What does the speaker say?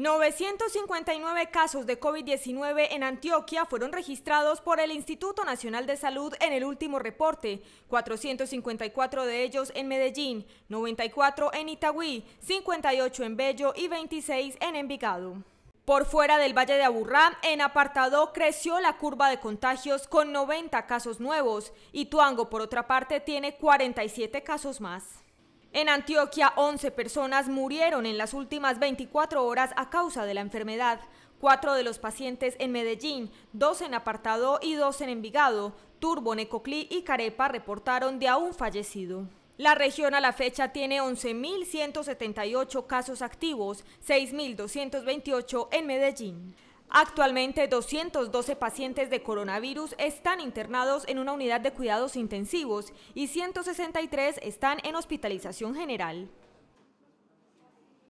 959 casos de COVID-19 en Antioquia fueron registrados por el Instituto Nacional de Salud en el último reporte, 454 de ellos en Medellín, 94 en Itagüí, 58 en Bello y 26 en Envigado. Por fuera del Valle de Aburrá, en apartado creció la curva de contagios con 90 casos nuevos. y Tuango, por otra parte, tiene 47 casos más. En Antioquia, 11 personas murieron en las últimas 24 horas a causa de la enfermedad. Cuatro de los pacientes en Medellín, dos en Apartado y dos en Envigado, Turbo, Necoclí y Carepa reportaron de aún fallecido. La región a la fecha tiene 11.178 casos activos, 6.228 en Medellín. Actualmente, 212 pacientes de coronavirus están internados en una unidad de cuidados intensivos y 163 están en hospitalización general.